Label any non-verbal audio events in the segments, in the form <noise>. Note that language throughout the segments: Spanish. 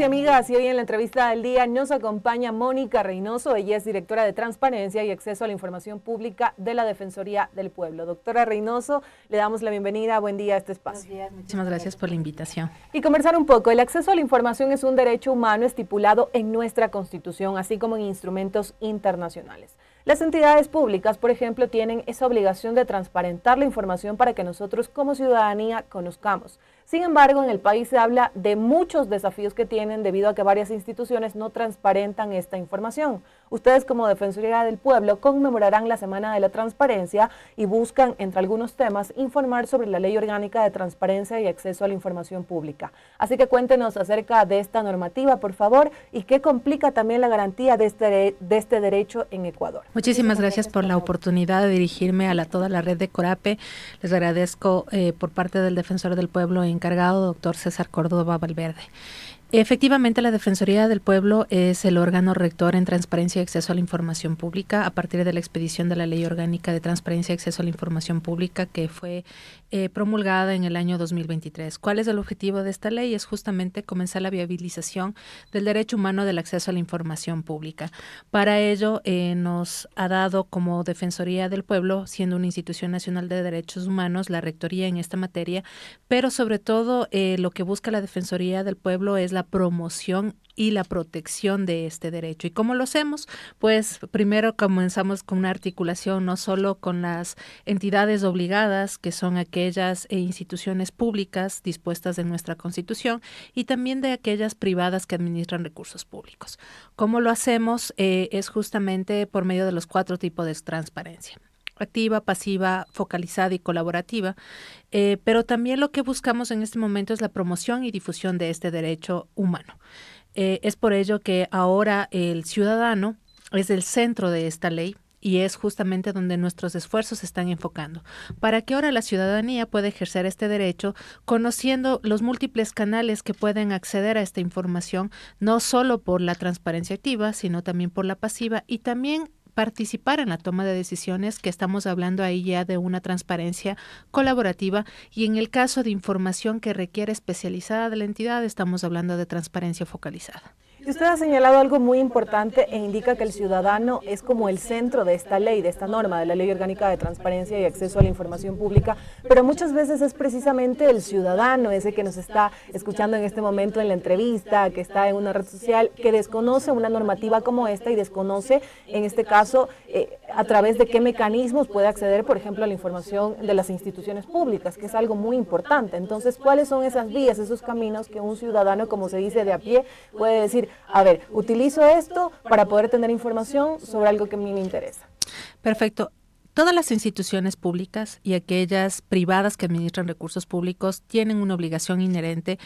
y amigas, y hoy en la entrevista del día nos acompaña Mónica Reynoso. Ella es directora de Transparencia y Acceso a la Información Pública de la Defensoría del Pueblo. Doctora Reynoso, le damos la bienvenida. Buen día a este espacio. Días, muchísimas gracias por la invitación. Y conversar un poco. El acceso a la información es un derecho humano estipulado en nuestra Constitución, así como en instrumentos internacionales. Las entidades públicas, por ejemplo, tienen esa obligación de transparentar la información para que nosotros como ciudadanía conozcamos. Sin embargo, en el país se habla de muchos desafíos que tienen debido a que varias instituciones no transparentan esta información. Ustedes como Defensoría del Pueblo conmemorarán la Semana de la Transparencia y buscan, entre algunos temas, informar sobre la Ley Orgánica de Transparencia y Acceso a la Información Pública. Así que cuéntenos acerca de esta normativa, por favor, y qué complica también la garantía de este, este derecho en Ecuador. Muchísimas gracias por la oportunidad de dirigirme a toda la red de CORAPE. Les agradezco eh, por parte del Defensor del Pueblo encargado, doctor César Córdoba Valverde. Efectivamente, la Defensoría del Pueblo es el órgano rector en transparencia y acceso a la información pública a partir de la expedición de la Ley Orgánica de Transparencia y Acceso a la Información Pública que fue eh, promulgada en el año 2023. ¿Cuál es el objetivo de esta ley? Es justamente comenzar la viabilización del derecho humano del acceso a la información pública. Para ello, eh, nos ha dado como Defensoría del Pueblo, siendo una institución nacional de derechos humanos, la rectoría en esta materia, pero sobre todo eh, lo que busca la Defensoría del Pueblo es la promoción y la protección de este derecho. ¿Y cómo lo hacemos? Pues primero comenzamos con una articulación no solo con las entidades obligadas, que son aquellas eh, instituciones públicas dispuestas en nuestra Constitución, y también de aquellas privadas que administran recursos públicos. ¿Cómo lo hacemos? Eh, es justamente por medio de los cuatro tipos de transparencia activa, pasiva, focalizada y colaborativa, eh, pero también lo que buscamos en este momento es la promoción y difusión de este derecho humano. Eh, es por ello que ahora el ciudadano es el centro de esta ley y es justamente donde nuestros esfuerzos se están enfocando, para que ahora la ciudadanía pueda ejercer este derecho conociendo los múltiples canales que pueden acceder a esta información, no solo por la transparencia activa, sino también por la pasiva y también participar en la toma de decisiones, que estamos hablando ahí ya de una transparencia colaborativa y en el caso de información que requiere especializada de la entidad, estamos hablando de transparencia focalizada usted ha señalado algo muy importante e indica que el ciudadano es como el centro de esta ley, de esta norma, de la Ley Orgánica de Transparencia y Acceso a la Información Pública, pero muchas veces es precisamente el ciudadano, ese que nos está escuchando en este momento en la entrevista, que está en una red social, que desconoce una normativa como esta y desconoce, en este caso, eh, a través de qué mecanismos puede acceder, por ejemplo, a la información de las instituciones públicas, que es algo muy importante. Entonces, ¿cuáles son esas vías, esos caminos que un ciudadano, como se dice, de a pie puede decir, a ver, utilizo esto para poder tener información sobre algo que a mí me interesa? Perfecto. Todas las instituciones públicas y aquellas privadas que administran recursos públicos tienen una obligación inherente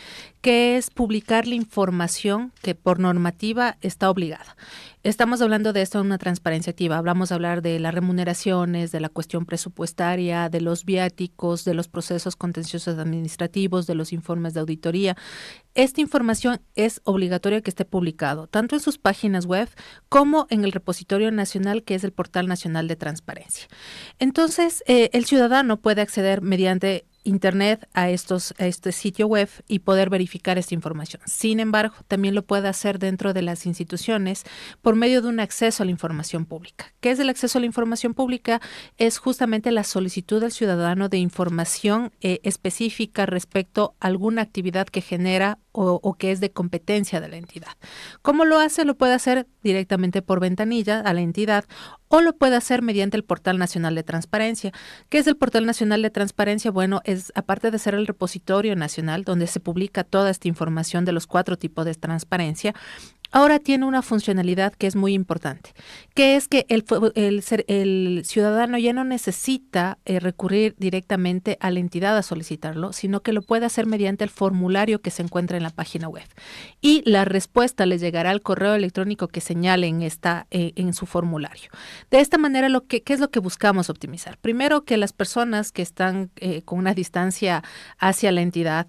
que es publicar la información que por normativa está obligada. Estamos hablando de esto en una transparencia activa. Hablamos de hablar de las remuneraciones, de la cuestión presupuestaria, de los viáticos, de los procesos contenciosos administrativos, de los informes de auditoría. Esta información es obligatoria que esté publicado, tanto en sus páginas web como en el repositorio nacional, que es el Portal Nacional de Transparencia. Entonces, eh, el ciudadano puede acceder mediante internet a, estos, a este sitio web y poder verificar esta información. Sin embargo, también lo puede hacer dentro de las instituciones por medio de un acceso a la información pública. ¿Qué es el acceso a la información pública? Es justamente la solicitud del ciudadano de información eh, específica respecto a alguna actividad que genera o, que es de competencia de la entidad. ¿Cómo lo hace? Lo puede hacer directamente por ventanilla a la entidad o lo puede hacer mediante el Portal Nacional de Transparencia. ¿Qué es el Portal Nacional de Transparencia? Bueno, es aparte de ser el repositorio nacional donde se publica toda esta información de los cuatro tipos de transparencia, ahora tiene una funcionalidad que es muy importante, que es que el, ciudadano ya no necesita eh, recurrir directamente a la entidad a solicitarlo, sino que lo puede hacer mediante el formulario que se encuentra en la página web. Y la respuesta le llegará al correo electrónico que señalen en, esta, eh, en su formulario. De esta manera, lo que, ¿qué es lo que buscamos optimizar? Primero, que las personas que están eh, con una distancia hacia la entidad,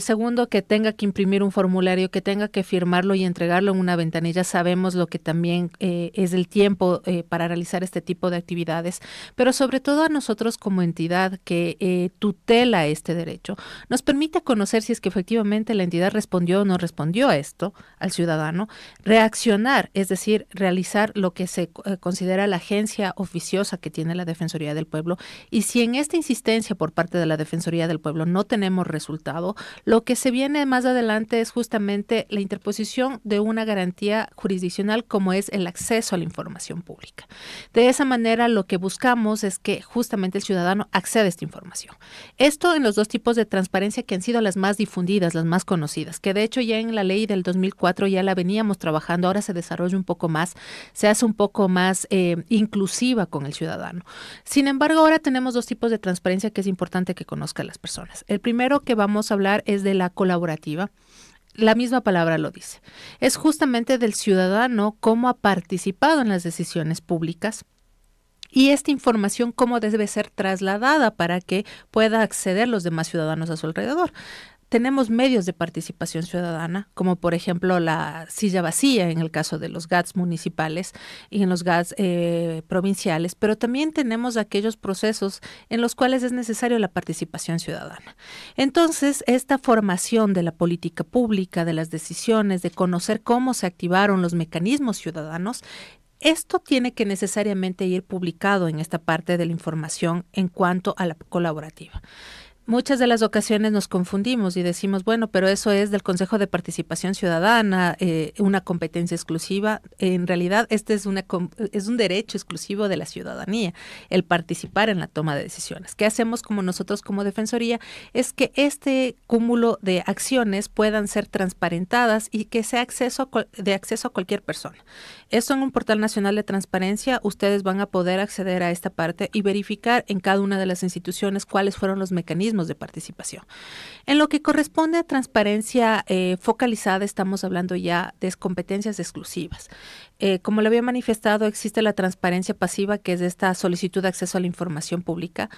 segundo, que tenga que imprimir un formulario, que tenga que firmarlo y entrar entregarlo en una ventanilla. Sabemos lo que también eh, es el tiempo eh, para realizar este tipo de actividades, pero sobre todo a nosotros como entidad que eh, tutela este derecho, nos permite conocer si es que efectivamente la entidad respondió o no respondió a esto, al ciudadano, reaccionar, es decir, realizar lo que se considera la agencia oficiosa que tiene la Defensoría del Pueblo. Y si en esta insistencia por parte de la Defensoría del Pueblo no tenemos resultado, lo que se viene más adelante es justamente la interposición de una garantía jurisdiccional como es el acceso a la información pública. De esa manera lo que buscamos es que justamente el ciudadano acceda a esta información. Esto en los dos tipos de transparencia que han sido las más difundidas, las más conocidas, que de hecho ya en la ley del 2004 ya la veníamos trabajando, ahora se desarrolla un poco más, se hace un poco más eh, inclusiva con el ciudadano. Sin embargo, ahora tenemos dos tipos de transparencia que es importante que conozcan las personas. El primero que vamos a hablar es de la colaborativa la misma palabra lo dice, es justamente del ciudadano cómo ha participado en las decisiones públicas y esta información cómo debe ser trasladada para que pueda acceder los demás ciudadanos a su alrededor tenemos medios de participación ciudadana, como por ejemplo la silla vacía en el caso de los GATS municipales y en los GATS eh, provinciales, pero también tenemos aquellos procesos en los cuales es necesaria la participación ciudadana. Entonces, esta formación de la política pública, de las decisiones, de conocer cómo se activaron los mecanismos ciudadanos, esto tiene que necesariamente ir publicado en esta parte de la información en cuanto a la colaborativa muchas de las ocasiones nos confundimos y decimos, bueno, pero eso es del Consejo de Participación Ciudadana, eh, una competencia exclusiva. En realidad, este es, una, es un derecho exclusivo de la ciudadanía, el participar en la toma de decisiones. ¿Qué hacemos como nosotros como Defensoría? Es que este cúmulo de acciones puedan ser transparentadas y que sea acceso de acceso a cualquier persona. Eso en un portal nacional de transparencia, ustedes van a poder acceder a esta parte y verificar en cada una de las instituciones cuáles fueron los mecanismos de participación. En lo que corresponde a transparencia eh, focalizada, estamos hablando ya de competencias exclusivas. Eh, como lo había manifestado, existe la transparencia pasiva, que es esta solicitud de acceso a la información pública.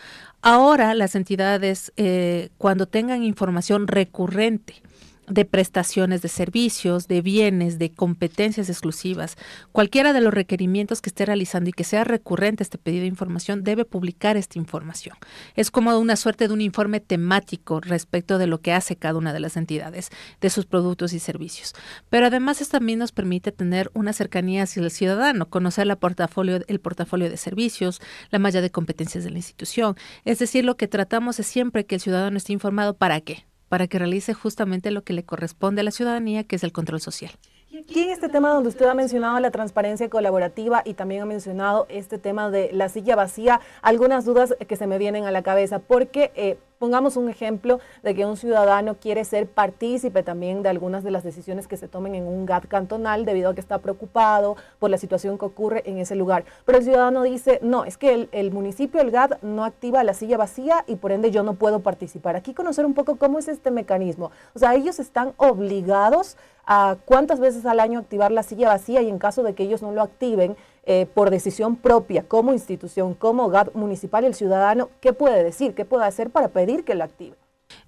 Ahora las entidades, eh, cuando tengan información recurrente, de prestaciones de servicios, de bienes, de competencias exclusivas. Cualquiera de los requerimientos que esté realizando y que sea recurrente este pedido de información, debe publicar esta información. Es como una suerte de un informe temático respecto de lo que hace cada una de las entidades, de sus productos y servicios. Pero además esto también nos permite tener una cercanía hacia el ciudadano, conocer la portafolio, el portafolio de servicios, la malla de competencias de la institución. Es decir, lo que tratamos es siempre que el ciudadano esté informado para qué, para que realice justamente lo que le corresponde a la ciudadanía, que es el control social. Y en este tema donde usted ha mencionado la transparencia colaborativa y también ha mencionado este tema de la silla vacía, algunas dudas que se me vienen a la cabeza, porque eh, pongamos un ejemplo de que un ciudadano quiere ser partícipe también de algunas de las decisiones que se tomen en un GAT cantonal debido a que está preocupado por la situación que ocurre en ese lugar. Pero el ciudadano dice, no, es que el, municipio, el GAT, no activa la silla vacía y por ende yo no puedo participar. Aquí conocer un poco cómo es este mecanismo. O sea, ellos están obligados cuántas veces al año activar la silla vacía y en caso de que ellos no lo activen eh, por decisión propia como institución, como hogar municipal, el ciudadano, ¿qué puede decir? ¿Qué puede hacer para pedir que lo active?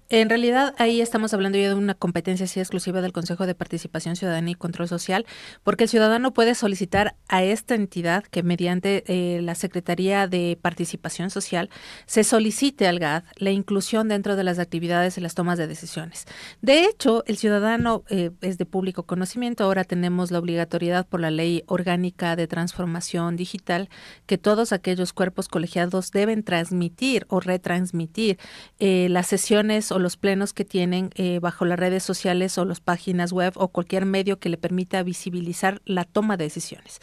En realidad, ahí estamos hablando ya de una competencia así exclusiva del Consejo de Participación Ciudadana y Control Social, porque el ciudadano puede solicitar a esta entidad que mediante eh, la Secretaría de Participación Social se solicite al GAD la inclusión dentro de las actividades y las tomas de decisiones. De hecho, el ciudadano eh, es de público conocimiento. Ahora tenemos la obligatoriedad por la Ley Orgánica de Transformación Digital que todos aquellos cuerpos colegiados deben transmitir o retransmitir eh, las sesiones o los plenos que tienen eh, bajo las redes sociales o las páginas web o cualquier medio que le permita visibilizar la toma de decisiones.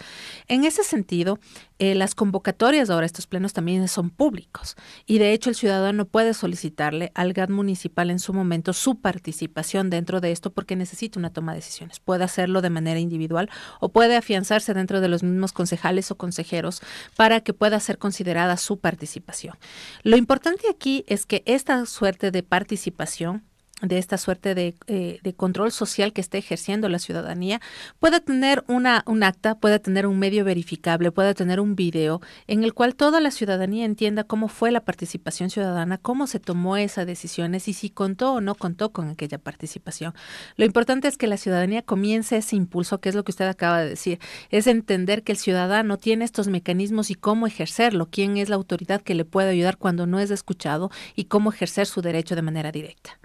En ese sentido, eh, las convocatorias ahora estos plenos también son públicos y de hecho el ciudadano puede solicitarle al GAD municipal en su momento su participación dentro de esto porque necesita una toma de decisiones. Puede hacerlo de manera individual o puede afianzarse dentro de los mismos concejales o consejeros para que pueda ser considerada su participación. Lo importante aquí es que esta suerte de participación participación de esta suerte eh, de, control social que está ejerciendo la ciudadanía, puede tener una, un acta, puede tener un medio verificable, puede tener un video en el cual toda la ciudadanía entienda cómo fue la participación ciudadana, cómo se tomó esas decisiones y si contó o no contó con aquella participación. Lo importante es que la ciudadanía comience ese impulso, que es lo que usted acaba de decir, es entender que el ciudadano tiene estos mecanismos y cómo ejercerlo, quién es la autoridad que le puede ayudar cuando no es escuchado y cómo ejercer su derecho de manera directa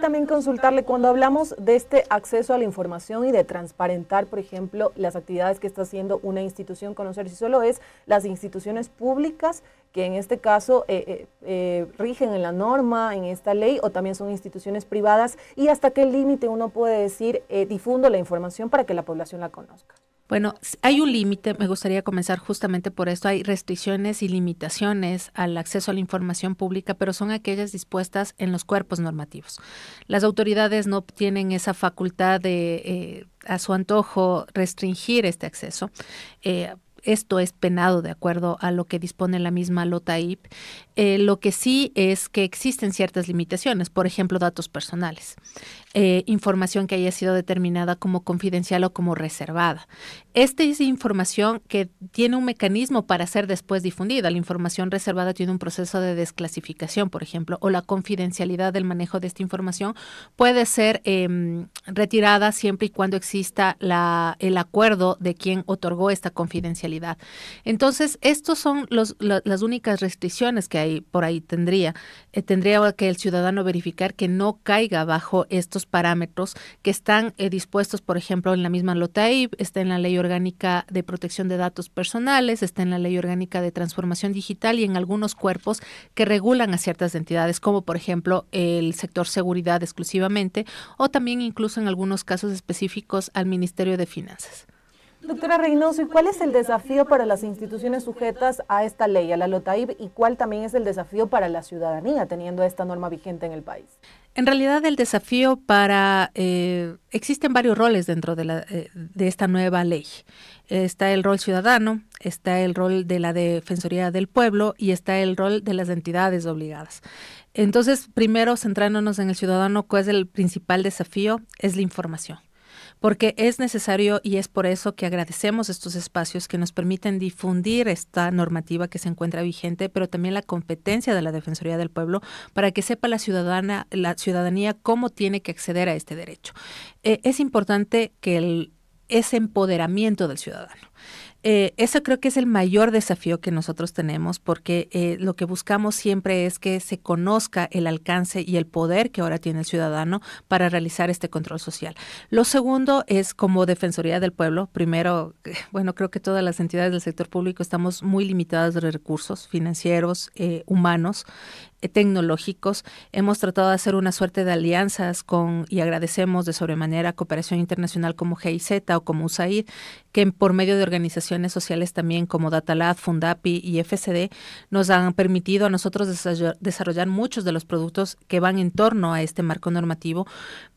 también consultarle cuando hablamos de este acceso a la información y de transparentar, por ejemplo, las actividades que está haciendo una institución, conocer si solo es las instituciones públicas que en este caso eh, eh, eh, rigen en la norma, en esta ley, o también son instituciones privadas, y hasta qué límite uno puede decir difundo la información para que la población la conozca. Bueno, hay un límite, me gustaría comenzar justamente por esto. Hay restricciones y limitaciones al acceso a la información pública, pero son aquellas dispuestas en los cuerpos normativos. Las autoridades no tienen esa facultad de, eh, a su antojo, restringir este acceso. Eh, esto es penado de acuerdo a lo que dispone la misma LOTAIP. Eh, lo que sí es que existen ciertas limitaciones, por ejemplo, datos personales. Eh, información que haya sido determinada como confidencial o como reservada. Esta es información que tiene un mecanismo para ser después difundida. La información reservada tiene un proceso de desclasificación, por ejemplo, o la confidencialidad del manejo de esta información puede ser em, retirada siempre y cuando exista la, el acuerdo de quien otorgó esta confidencialidad. Entonces, estos son las únicas restricciones que hay por ahí tendría. Eh, tendría que el ciudadano verificar que no caiga bajo estos parámetros que están eh, dispuestos, por ejemplo, en la misma Lotaib, está en la Ley Orgánica de Protección de Datos Personales, está en la Ley Orgánica de Transformación Digital y en algunos cuerpos que regulan a ciertas entidades, como por ejemplo el sector seguridad exclusivamente, o también incluso en algunos casos específicos al Ministerio de Finanzas. Doctora Reynoso, ¿y cuál es el desafío para las instituciones sujetas a esta ley, a la LOTAIB, y cuál también es el desafío para la ciudadanía teniendo esta norma vigente en el país? En realidad el desafío para... Eh, existen varios roles dentro de, eh, de esta nueva ley. Está el rol ciudadano, está el rol de la Defensoría del Pueblo y está el rol de las entidades obligadas. Entonces, primero centrándonos en el ciudadano, ¿cuál es el principal desafío? Es la información porque es necesario y es por eso que agradecemos estos espacios que nos permiten difundir esta normativa que se encuentra vigente, pero también la competencia de la Defensoría del Pueblo para que sepa la ciudadana, la ciudadanía cómo tiene que acceder a este derecho. Eh, es importante que el, ese empoderamiento del ciudadano. Eh, eso creo que es el mayor desafío que nosotros tenemos porque eh, lo que buscamos siempre es que se conozca el alcance y el poder que ahora tiene el ciudadano para realizar este control social. Lo segundo es como Defensoría del Pueblo. Primero, <laughs> bueno, creo que todas las entidades del sector público estamos muy limitadas de recursos financieros, eh, humanos. Eh, tecnológicos. Hemos tratado de hacer una suerte de alianzas con, y agradecemos de sobremanera, cooperación internacional como GIZ o como USAID, que por medio de organizaciones sociales también como Datalab, Fundapi y FCD nos han permitido a nosotros desarrollar muchos de los productos que van en torno a este marco normativo,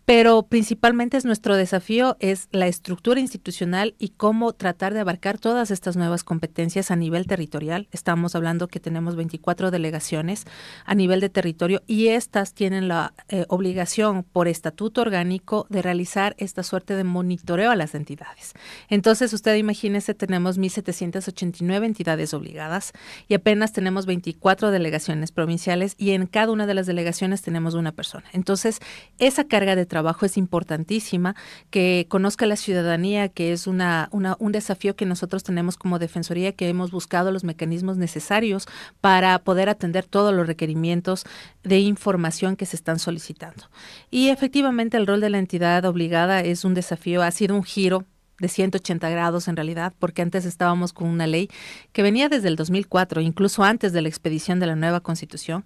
pero principalmente es nuestro desafío es la estructura institucional y cómo tratar de abarcar todas estas nuevas competencias a nivel territorial. Estamos hablando que tenemos 24 delegaciones a nivel de territorio y estas tienen la eh, obligación por estatuto orgánico de realizar esta suerte de monitoreo a las entidades. Entonces, usted imagínese, tenemos 1789 entidades obligadas y apenas tenemos 24 delegaciones provinciales y en cada una de las delegaciones tenemos una persona. Entonces, esa carga de trabajo es importantísima, que conozca la ciudadanía, que es una, una, un desafío que nosotros tenemos como Defensoría, que hemos buscado los mecanismos necesarios para poder atender todos los requerimientos de información que se están solicitando. Y efectivamente el rol de la entidad obligada es un desafío, ha sido un giro de 180 grados en realidad, porque antes estábamos con una ley que venía desde el 2004, incluso antes de la expedición de la nueva constitución,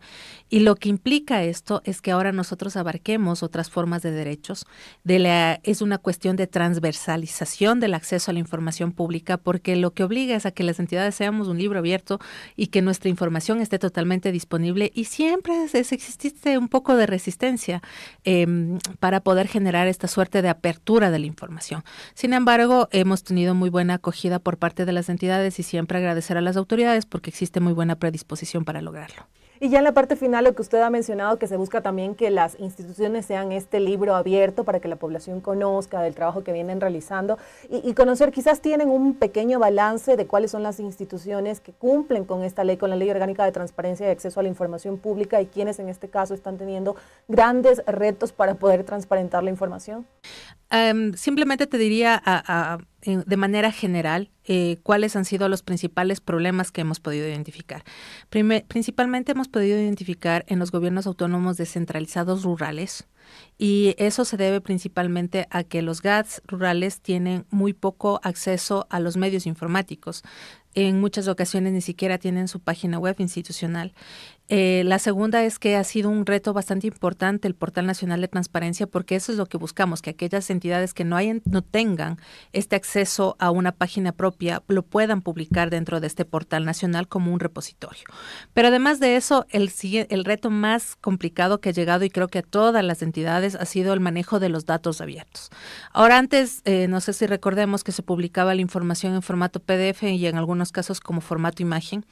y lo que implica esto es que ahora nosotros abarquemos otras formas de derechos, de es una cuestión de transversalización del acceso a la información pública, porque lo que obliga es a que las entidades seamos un libro abierto y que nuestra información esté totalmente disponible y siempre es, existe un poco de resistencia em, para poder generar esta suerte de apertura de la información. Sin embargo, hemos tenido muy buena acogida por parte de las entidades y siempre agradecer a las autoridades porque existe muy buena predisposición para lograrlo. Y ya en la parte final, lo que usted ha mencionado, que se busca también que las instituciones sean este libro abierto para que la población conozca del trabajo que vienen realizando y, conocer, quizás tienen un pequeño balance de cuáles son las instituciones que cumplen con esta ley, con la Ley Orgánica de Transparencia y Acceso a la Información Pública y quienes en este caso están teniendo grandes retos para poder transparentar la información. Em, simplemente te diría de manera general eh, cuáles han sido los principales problemas que hemos podido identificar. principalmente hemos podido identificar en los gobiernos autónomos descentralizados rurales y eso se debe principalmente a que los GATS rurales tienen muy poco acceso a los medios informáticos. En muchas ocasiones ni siquiera tienen su página web institucional. Eh, la segunda es que ha sido un reto bastante importante el Portal Nacional de Transparencia porque eso es lo que buscamos, que aquellas entidades que no, no tengan este acceso a una página propia lo puedan publicar dentro de este Portal Nacional como un repositorio. Pero además de eso, el, el reto más complicado que ha llegado y creo que a todas las entidades ha sido el manejo de los datos abiertos. Ahora antes, eh, no sé si recordemos que se publicaba la información en formato PDF y en algunos casos como formato imagen.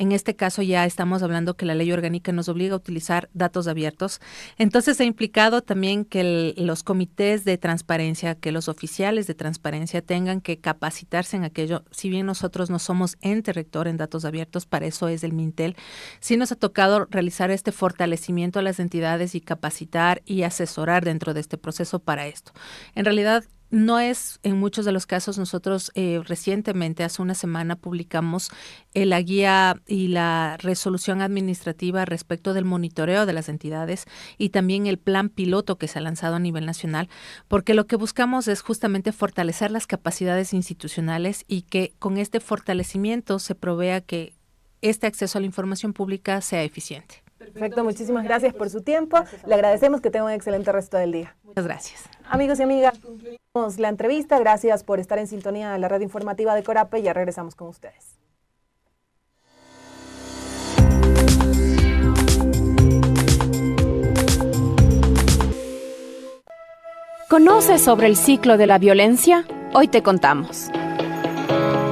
En este caso ya estamos hablando que la ley orgánica nos obliga a utilizar datos abiertos. Entonces ha implicado también que los comités de transparencia, que los oficiales de transparencia tengan que capacitarse en aquello. Si bien nosotros no somos ente rector en datos abiertos, para eso es el Mintel, sí nos ha tocado realizar este fortalecimiento a las entidades y capacitar y asesorar dentro de este proceso para esto. En realidad, no es, en muchos de los casos, nosotros eh, recientemente, hace una semana, publicamos eh, la guía y la resolución administrativa respecto del monitoreo de las entidades y también el plan piloto que se ha lanzado a nivel nacional, porque lo que buscamos es justamente fortalecer las capacidades institucionales y que con este fortalecimiento se provea que este acceso a la información pública sea eficiente. Perfecto, muchísimas gracias, por su tiempo. Le agradecemos que tenga un excelente resto del día. Muchas gracias. Amigos y amigas, concluimos la entrevista. Gracias por estar en sintonía de la red informativa de Corape. Ya regresamos con ustedes. ¿Conoces sobre el ciclo de la violencia? Hoy te contamos.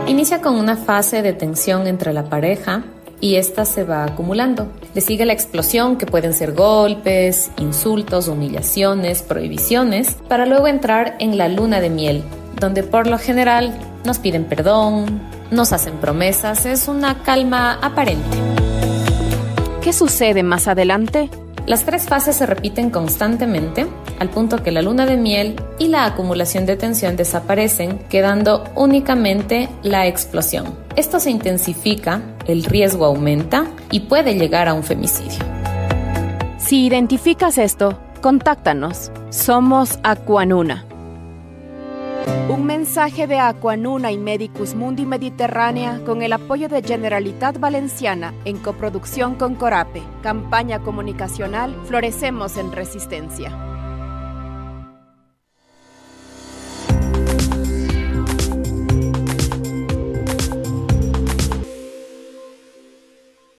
Inicia con una fase de tensión entre la pareja y esta se va acumulando. Le sigue la explosión, que pueden ser golpes, insultos, humillaciones, prohibiciones, para luego entrar en la luna de miel, donde por lo general nos piden perdón, nos hacen promesas, es una calma aparente. ¿Qué sucede más adelante? Las tres fases se repiten constantemente, al punto que la luna de miel y la acumulación de tensión desaparecen, quedando únicamente la explosión. Esto se intensifica, el riesgo aumenta y puede llegar a un femicidio. Si identificas esto, contáctanos. Somos Acuanuna mensaje de Acuanuna y Medicus Mundi Mediterránea con el apoyo de Generalitat Valenciana en coproducción con Corape. Campaña comunicacional Florecemos en Resistencia.